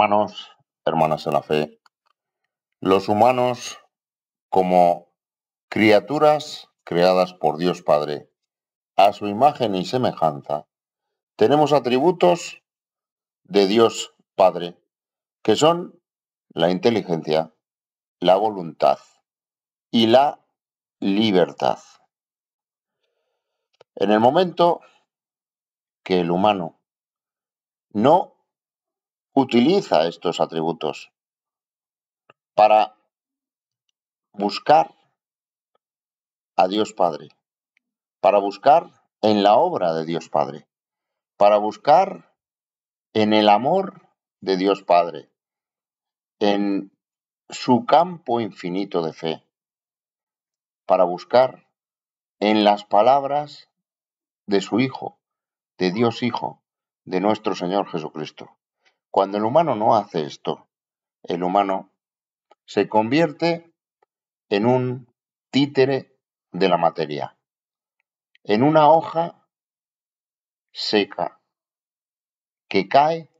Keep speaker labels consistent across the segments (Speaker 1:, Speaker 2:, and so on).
Speaker 1: hermanos, hermanas en la fe, los humanos como criaturas creadas por Dios Padre, a su imagen y semejanza, tenemos atributos de Dios Padre, que son la inteligencia, la voluntad y la libertad. En el momento que el humano no utiliza estos atributos para buscar a Dios Padre, para buscar en la obra de Dios Padre, para buscar en el amor de Dios Padre, en su campo infinito de fe, para buscar en las palabras de su Hijo, de Dios Hijo, de nuestro Señor Jesucristo. Cuando el humano no hace esto, el humano se convierte en un títere de la materia, en una hoja seca que cae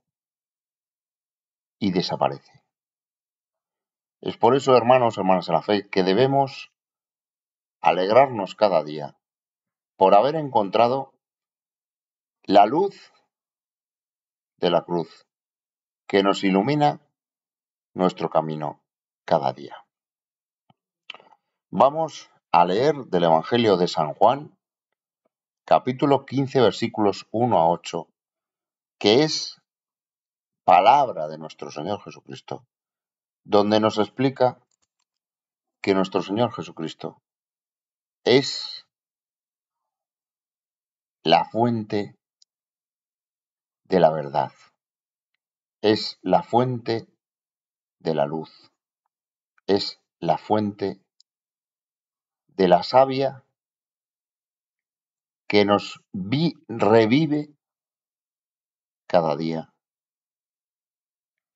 Speaker 1: y desaparece. Es por eso, hermanos, hermanas de la fe, que debemos alegrarnos cada día por haber encontrado la luz de la cruz, que nos ilumina nuestro camino cada día. Vamos a leer del Evangelio de San Juan, capítulo 15, versículos 1 a 8, que es palabra de nuestro Señor Jesucristo, donde nos explica que nuestro Señor Jesucristo es la fuente de la verdad. Es la fuente de la luz. Es la fuente de la savia que nos revive cada día,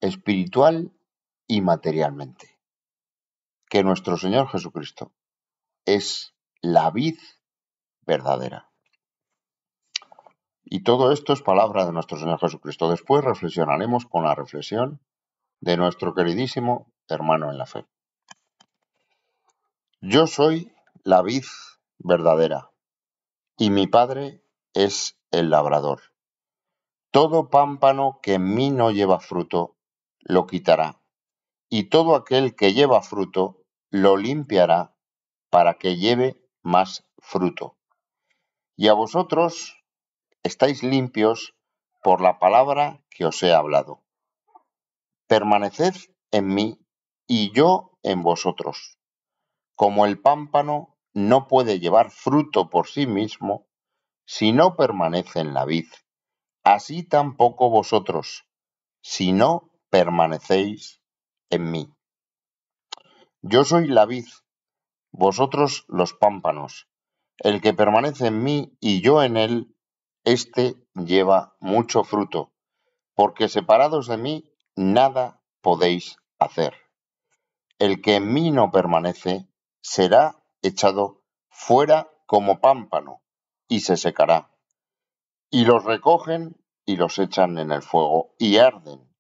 Speaker 1: espiritual y materialmente. Que nuestro Señor Jesucristo es la vid verdadera. Y todo esto es palabra de nuestro Señor Jesucristo. Después reflexionaremos con la reflexión de nuestro queridísimo hermano en la fe. Yo soy la vid verdadera y mi Padre es el labrador. Todo pámpano que en mí no lleva fruto, lo quitará, y todo aquel que lleva fruto, lo limpiará para que lleve más fruto. Y a vosotros estáis limpios por la palabra que os he hablado. Permaneced en mí y yo en vosotros. Como el pámpano no puede llevar fruto por sí mismo si no permanece en la vid, así tampoco vosotros, si no permanecéis en mí. Yo soy la vid, vosotros los pámpanos. El que permanece en mí y yo en él, este lleva mucho fruto, porque separados de mí nada podéis hacer. El que en mí no permanece será echado fuera como pámpano y se secará. Y los recogen y los echan en el fuego y arden.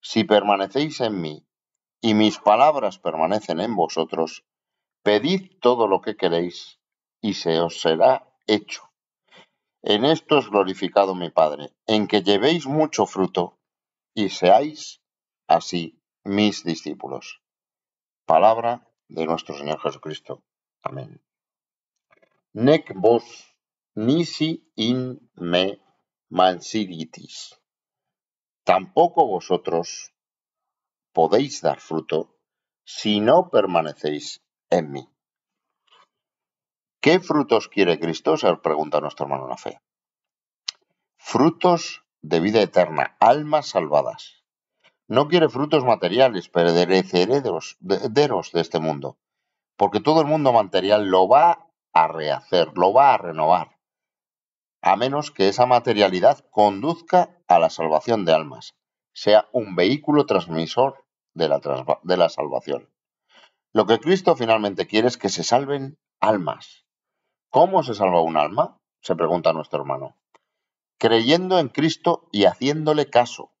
Speaker 1: Si permanecéis en mí y mis palabras permanecen en vosotros, pedid todo lo que queréis y se os será hecho. En esto es glorificado mi Padre, en que llevéis mucho fruto y seáis así mis discípulos. Palabra de nuestro Señor Jesucristo. Amén. Nec vos nisi in me mansiritis. Tampoco vosotros podéis dar fruto si no permanecéis en mí. ¿Qué frutos quiere Cristo? Se pregunta nuestro hermano la fe. Frutos de vida eterna, almas salvadas. No quiere frutos materiales, herederos de este mundo. Porque todo el mundo material lo va a rehacer, lo va a renovar. A menos que esa materialidad conduzca a la salvación de almas, sea un vehículo transmisor de la salvación. Lo que Cristo finalmente quiere es que se salven almas, ¿Cómo se salva un alma? se pregunta nuestro hermano. Creyendo en Cristo y haciéndole caso.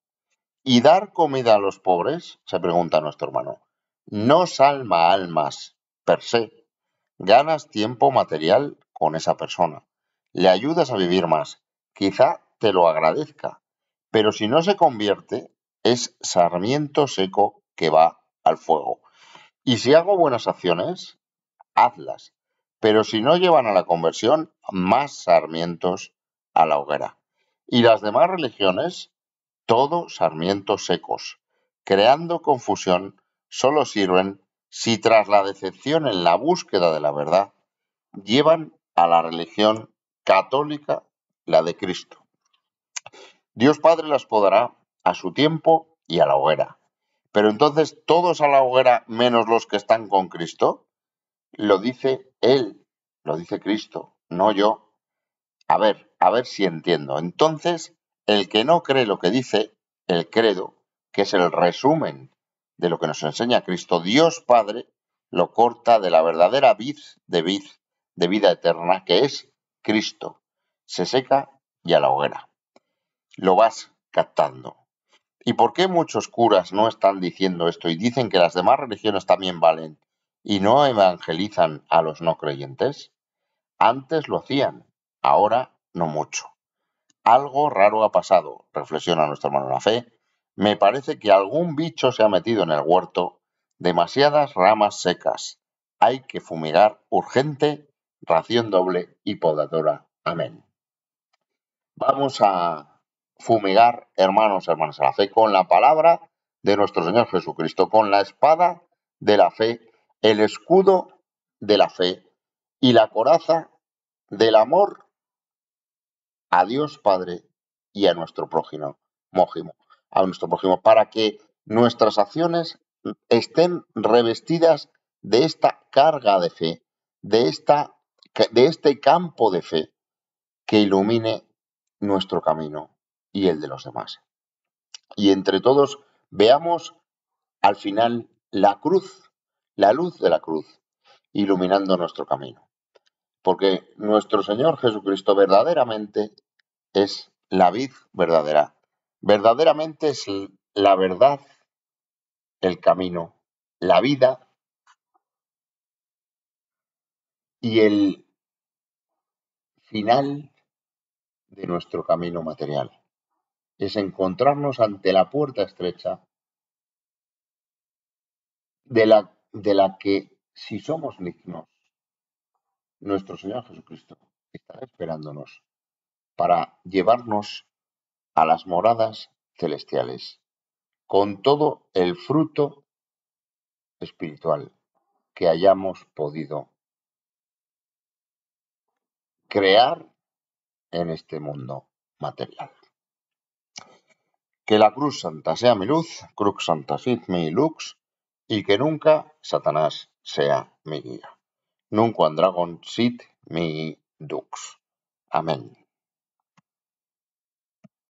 Speaker 1: ¿Y dar comida a los pobres? se pregunta nuestro hermano. No salva almas, per se. Ganas tiempo material con esa persona. Le ayudas a vivir más. Quizá te lo agradezca. Pero si no se convierte, es sarmiento seco que va al fuego. Y si hago buenas acciones, hazlas, pero si no llevan a la conversión, más sarmientos a la hoguera. Y las demás religiones, todo sarmientos secos, creando confusión, solo sirven si tras la decepción en la búsqueda de la verdad, llevan a la religión católica la de Cristo. Dios Padre las podrá a su tiempo y a la hoguera. Pero entonces todos a la hoguera menos los que están con Cristo. Lo dice Él, lo dice Cristo, no yo. A ver, a ver si entiendo. Entonces, el que no cree lo que dice el credo, que es el resumen de lo que nos enseña Cristo, Dios Padre, lo corta de la verdadera vid de vid de vida eterna, que es Cristo. Se seca y a la hoguera. Lo vas captando. ¿Y por qué muchos curas no están diciendo esto y dicen que las demás religiones también valen y no evangelizan a los no creyentes? Antes lo hacían, ahora no mucho. Algo raro ha pasado, reflexiona nuestro hermano la fe. Me parece que algún bicho se ha metido en el huerto, demasiadas ramas secas. Hay que fumigar urgente, ración doble y podadora. Amén. Vamos a fumigar, hermanos, hermanas, de la fe con la palabra de nuestro Señor Jesucristo, con la espada de la fe el escudo de la fe y la coraza del amor a Dios Padre y a nuestro prójimo, a nuestro prójimo, para que nuestras acciones estén revestidas de esta carga de fe, de, esta, de este campo de fe que ilumine nuestro camino y el de los demás. Y entre todos veamos al final la cruz la luz de la cruz, iluminando nuestro camino. Porque nuestro Señor Jesucristo verdaderamente es la vid verdadera, verdaderamente es la verdad, el camino, la vida y el final de nuestro camino material. Es encontrarnos ante la puerta estrecha de la de la que, si somos dignos, nuestro Señor Jesucristo está esperándonos para llevarnos a las moradas celestiales, con todo el fruto espiritual que hayamos podido crear en este mundo material. Que la Cruz Santa sea mi luz, cruz Santa Fit mi lux, y que nunca Satanás sea mi guía. nunca dragón sit mi dux. Amén.